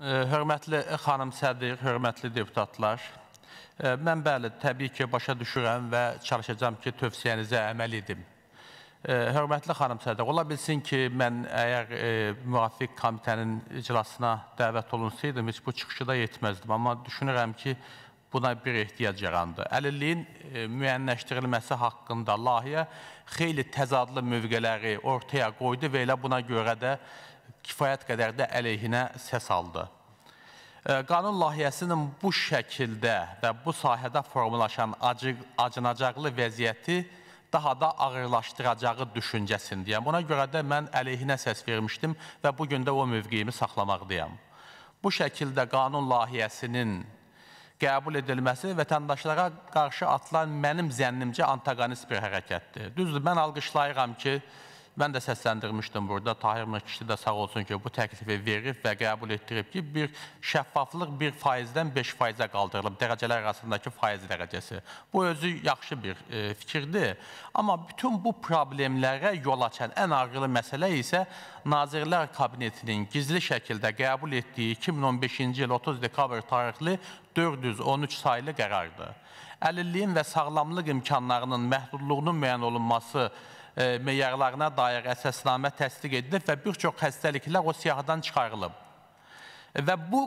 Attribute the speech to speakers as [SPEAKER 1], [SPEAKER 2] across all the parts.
[SPEAKER 1] Hörmətli xanım sədr, hörmətli deputatlar, e, mən bəli, təbii ki, başa düşürəm və çalışacağım ki, tövsiyənizə əməl edim. E, hörmətli xanım sədr, ola bilsin ki, mən əgər e, müvafiq komitənin iclasına dəvət olunsaydım, heç bu çıxışı da yetməzdim. Amma düşünürəm ki, buna bir ehtiyac yarandı. Əlilliyin e, müəyyənləşdirilməsi haqqında layihə xeyli təzadlı mövqələri ortaya qoydu və elə buna görə də kifayət qədər də əleyhinə səs aldı. E, qanun layihəsinin bu şəkildə və bu sahədə formalaşan acı, acınacaqlı vəziyyəti daha da ağırlaşdıracağı düşüncəsindəyəm. Buna görə də mən əleyhinə səs vermişdim və bu gün də o mövqeyimi saxlamaqdayam. Bu şəkildə qanun layihəsinin qəbul edilməsi vətəndaşlara qarşı atılan mənim zənnimcə antagonist bir hərəkətdir. Düzdür, mən alqışlayıram ki, Mən də səsləndirmişdim burada. Tahir Məkişi də sağ olsun ki, bu təklifi verib və qəbul etdirib ki, bir şəffaflıq 1 faizdən 5 faizə qaldırılıb, dərəcələr arasındakı faiz dərəcəsi. Bu özü yaxşı bir e, fikirdir. Amma bütün bu problemlərə yol açan ən ağırlı məsələ isə Nazirlər Kabinetinin gizli şəkildə qəbul etdiyi 2015-ci il 30 dekabr tarixli 413 saylı qərardır. Əlilliyin və sağlamlıq imkanlarının məhdudluğunun müəyyən olunması E, meyarlarına dair əsasnamə təsdiq edilir və bir çox xəstəliklər o siyahıdan çıxarılıb. Və bu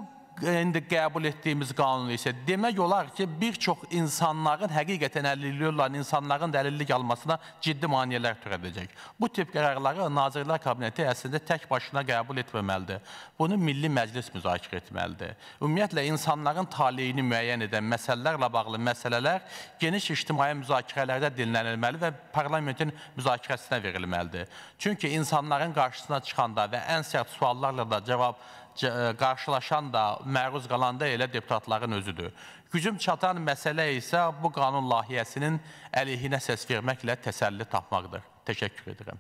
[SPEAKER 1] indi qəbul etdiyimiz qanun isə demək olar ki, bir çox insanların həqiqətən əlilliyi olan insanların da əlillik almasına ciddi maneələr törədəcək. Bu tip qərarları Nazirlər Kabineti əslində tək başına qəbul etməməlidir. Bunu Milli Məclis müzakirə etməlidir. Ümumiyyətlə, insanların taliyini müəyyən edən məsələlərlə bağlı məsələlər geniş ictimai müzakirələrdə dinlənilməli və parlamentin müzakirəsinə verilməlidir. Çünki insanların qarşısına çıxanda və ən sərt suallarla da cavab E, qarşılaşan da, məruz qalan da elə deputatların özüdür. Gücüm çatan məsələ isə bu qanun layihəsinin əleyhinə səs verməklə təsəlli tapmaqdır. Təşəkkür edirəm.